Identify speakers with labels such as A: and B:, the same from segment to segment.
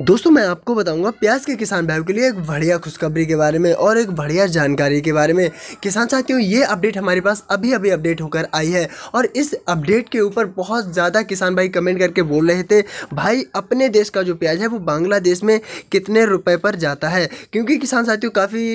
A: दोस्तों मैं आपको बताऊंगा प्याज के किसान भाइयों के लिए एक बढ़िया खुशखबरी के बारे में और एक बढ़िया जानकारी के बारे में किसान साथियों ये अपडेट हमारे पास अभी अभी अपडेट होकर आई है और इस अपडेट के ऊपर बहुत ज़्यादा किसान भाई कमेंट करके बोल रहे थे भाई अपने देश का जो प्याज है वो बांग्लादेश में कितने रुपए पर जाता है क्योंकि किसान साथियों काफ़ी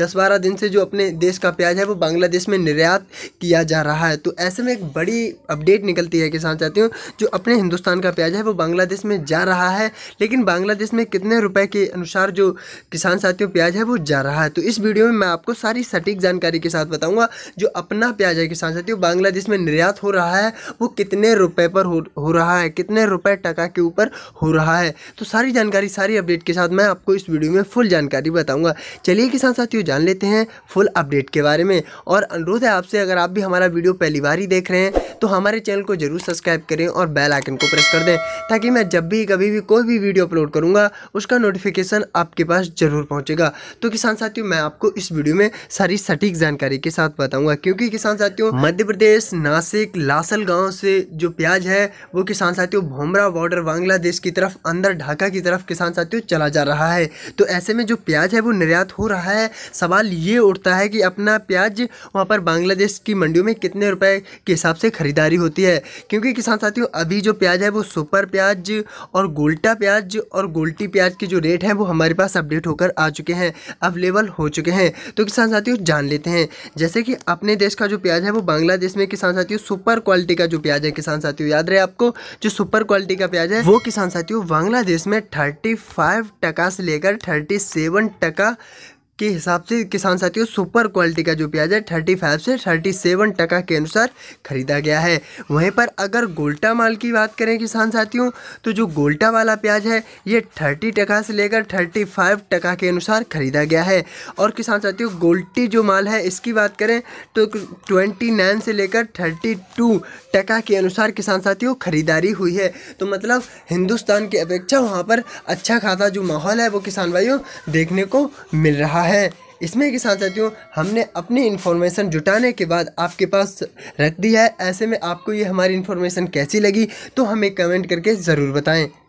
A: दस बारह दिन से जो अपने देश का प्याज है वो बांग्लादेश में निर्यात किया जा रहा है तो ऐसे में एक बड़ी अपडेट निकलती है किसान साथियों जो अपने हिंदुस्तान का प्याज है वो बांग्लादेश में जा रहा है लेकिन बांग्लादेश में कितने रुपए के अनुसार जो किसान साथियों प्याज है वो जा रहा है तो इस वीडियो में मैं आपको सारी सटीक जानकारी के साथ बताऊँगा जो अपना प्याज है किसान साथियों बांग्लादेश में निर्यात हो रहा है वो कितने रुपये पर हो, रहा है कितने रुपये टका के ऊपर हो रहा है तो सारी जानकारी सारी अपडेट के साथ मैं आपको इस वीडियो में फुल जानकारी बताऊँगा चलिए किसान साथियों जान लेते हैं फुल अपडेट के बारे में और अनुरोध है आपसे अगर आप भी हमारा वीडियो पहली बार ही देख रहे हैं तो हमारे चैनल को जरूर सब्सक्राइब करें और बेल आइकन को प्रेस कर दें ताकि मैं जब भी कभी भी कोई भी वीडियो अपलोड करूँगा उसका नोटिफिकेशन आपके पास ज़रूर पहुँचेगा तो किसान साथियों मैं आपको इस वीडियो में सारी सटीक जानकारी के साथ बताऊँगा क्योंकि किसान साथियों मध्य प्रदेश नासिक लासल गाँव से जो प्याज है वो किसान साथियों भोमरा बॉर्डर बांग्लादेश की तरफ अंदर ढाका की तरफ किसान साथियों चला जा रहा है तो ऐसे में जो प्याज है वो निर्यात हो रहा है सवाल ये उठता है कि अपना प्याज वहाँ पर बांग्लादेश की मंडियों में कितने रुपए के हिसाब से ख़रीदारी होती है क्योंकि किसान साथियों अभी जो प्याज है वो सुपर प्याज और गोल्टा प्याज और गोल्टी प्याज के जो रेट हैं वो हमारे पास अपडेट होकर आ चुके हैं अवेलेबल हो चुके हैं तो किसान साथियों जान लेते हैं जैसे कि अपने देश का जो प्याज है वो बांग्लादेश में किसान साथियों सुपर क्वालिटी का जो प्याज है किसान साथियों याद रहे आपको जो सुपर क्वालिटी का प्याज है वो किसान साथियों बांग्लादेश में थर्टी फाइव टका से लेकर थर्टी सेवन टका के हिसाब से किसान साथियों सुपर क्वालिटी का जो प्याज है थर्टी फाइव से थर्टी सेवन टका के अनुसार खरीदा गया है वहीं पर अगर गोल्टा माल की बात करें किसान साथियों तो जो गोल्टा वाला प्याज है ये थर्टी टका से लेकर थर्टी फाइव टका के अनुसार खरीदा गया है और किसान साथियों गोल्टी जो माल है इसकी बात करें तो ट्वेंटी नाइन से लेकर थर्टी टू टका के अनुसार किसान साथियों खरीदारी हुई है तो मतलब हिंदुस्तान की अपेक्षा वहाँ पर अच्छा खासा जो माहौल है वो किसान भाइयों देखने को मिल रहा है है इसमें के चाहती साथियों हमने अपनी इन्फॉर्मेशन जुटाने के बाद आपके पास रख दिया है ऐसे में आपको ये हमारी इन्फॉर्मेशन कैसी लगी तो हमें कमेंट करके ज़रूर बताएं